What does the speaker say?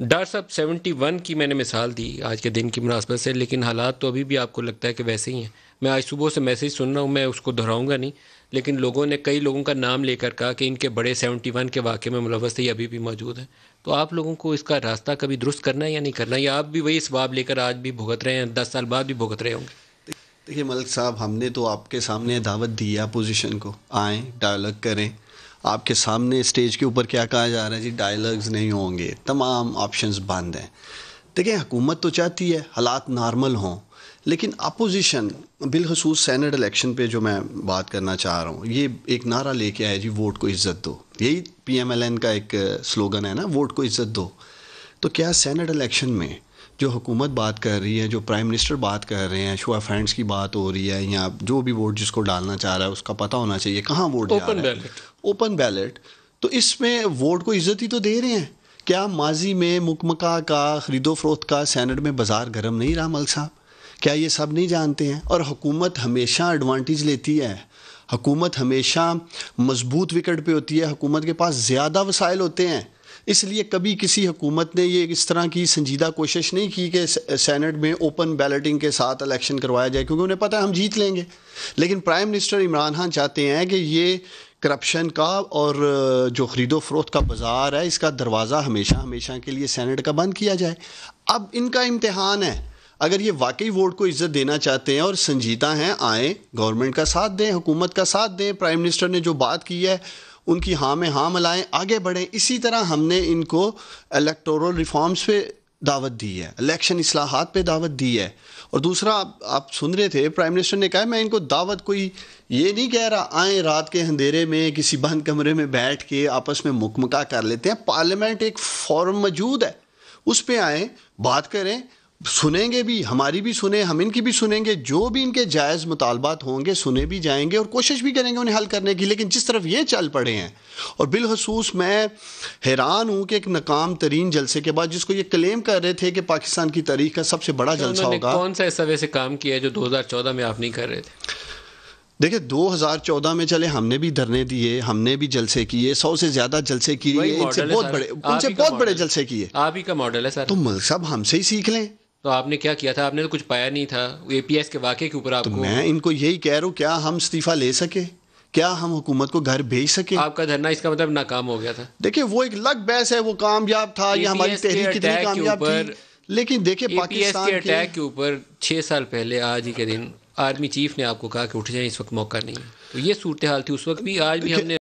doctor साहब seventy one की मैंने मिसाल दी आज के दिन की मुनासबत से लेकिन हालात तो अभी भी आपको लगता है कि वैसे ही हैं मैं आज सुबह से मैसेज सुन रहा हूँ मैं उसको दोहराऊंगा नहीं लेकिन लोगों ने कई लोगों का नाम लेकर कहा कि इनके बड़े सेवेंटी वन के वाक़े में मुलवस ही अभी भी मौजूद हैं तो आप लोगों को इसका रास्ता कभी दुरुस्त करना है या नहीं करना या आप भी वही स्वाब लेकर आज भी भुगत रहे हैं दस साल बाद भी भुगत रहे होंगे देखिए मलिक साहब हमने तो आपके सामने दावत दी है अपोजिशन को आएँ डायलॉग करें आपके सामने स्टेज के ऊपर क्या कहा जा रहा है जी डायलॉग्स नहीं होंगे तमाम ऑप्शंस बंद हैं देखिए हुकूमत तो चाहती है हालात नॉर्मल हों लेकिन अपोजिशन बिलखसूस सैनट इलेक्शन पे जो मैं बात करना चाह रहा हूँ ये एक नारा लेके आया जी वोट को इज़्ज़त दो यही पीएमएलएन का एक स्लोगन है ना वोट को इज़्ज़त दो तो क्या सैनट इलेक्शन में जो हुकूमत बात कर रही है जो प्राइम मिनिस्टर बात कर रहे हैं शुआ फ्रेंड्स की बात हो रही है या जो भी वोट जिसको डालना चाह रहा है उसका पता होना चाहिए कहाँ vote open ballot open ballot तो इसमें वोट को इज्जत ही तो दे रहे हैं क्या माजी में मुकमका का खरीदो फरोख्त का सैनट में बाजार गर्म नहीं रहा मल साहब क्या ये सब नहीं जानते हैं और हुकूमत हमेशा एडवांटेज लेती है हुकूमत हमेशा मजबूत विकट पे होती है हुकूमत के पास ज़्यादा वसाइल होते हैं इसलिए कभी किसी हुकूमत ने ये इस तरह की संजीदा कोशिश नहीं की कि सैनट में ओपन बैलटिंग के साथ इलेक्शन करवाया जाए क्योंकि उन्हें पता है हम जीत लेंगे लेकिन प्राइम मिनिस्टर इमरान खान चाहते हैं कि ये करप्शन का और जो खरीदो फरोख्त का बाज़ार है इसका दरवाज़ा हमेशा हमेशा के लिए सैनट का बंद किया जाए अब इनका इम्तहान है अगर ये वाकई वोट को इज़्ज़त देना चाहते हैं और संजीदा हैं आएँ गवर्नमेंट का साथ दें हुकूमत का साथ दें प्राइम मिनिस्टर ने जो बात की है उनकी हाँ में हाँ मिलाएँ आगे बढ़ें इसी तरह हमने इनको इलेक्टोरल रिफॉर्म्स पे दावत दी है इलेक्शन असलाहत पे दावत दी है और दूसरा आप, आप सुन रहे थे प्राइम मिनिस्टर ने कहा मैं इनको दावत कोई ये नहीं कह रहा आए रात के अंधेरे में किसी बंद कमरे में बैठ के आपस में मुकमका कर लेते हैं पार्लियामेंट एक फॉर्म मौजूद है उस पर आए बात करें सुनेंगे भी हमारी भी सुने हम इनकी भी सुनेंगे जो भी इनके जायज़ मुतालबात होंगे सुने भी जाएंगे और कोशिश भी करेंगे उन्हें हल करने की लेकिन जिस तरफ ये चल पड़े हैं और बिलखसूस मैं हैरान हूँ कि एक नाकाम तरीन जलसे के बाद जिसको ये क्लेम कर रहे थे कि पाकिस्तान की तारीख का सबसे बड़ा तो जलसा होगा कौन सा ऐसा वैसे काम किया है जो दो हज़ार चौदह में आप नहीं कर रहे थे देखिए 2014 में चले हमने भी धरने दिए हमने भी जलसे किए सौ से ज्यादा जलसे किए इनसे बहुत बड़े उनसे बहुत बड़े जलसे किए आप ही का मॉडल है सर तो सब हमसे ही सीख लें तो आपने क्या किया था आपने तो कुछ पाया नहीं था ए के वाक्य के ऊपर तो आपको तो मैं इनको यही कह रहा हूँ क्या हम इस्तीफ़ा ले सके क्या हम हुकूमत को घर भेज सके आपका धरना इसका मतलब नाकाम हो गया था देखिए वो एक लग बहस है वो कामयाब था या हमारी तहरीक कितनी कामयाब थी लेकिन देखिए पाकिस्तान के अटैक के ऊपर छह साल पहले आज ही के दिन आर्मी चीफ ने आपको कहा कि उठ जाए इस वक्त मौका नहीं तो ये सूरत हाल थी उस वक्त भी आज भी हमने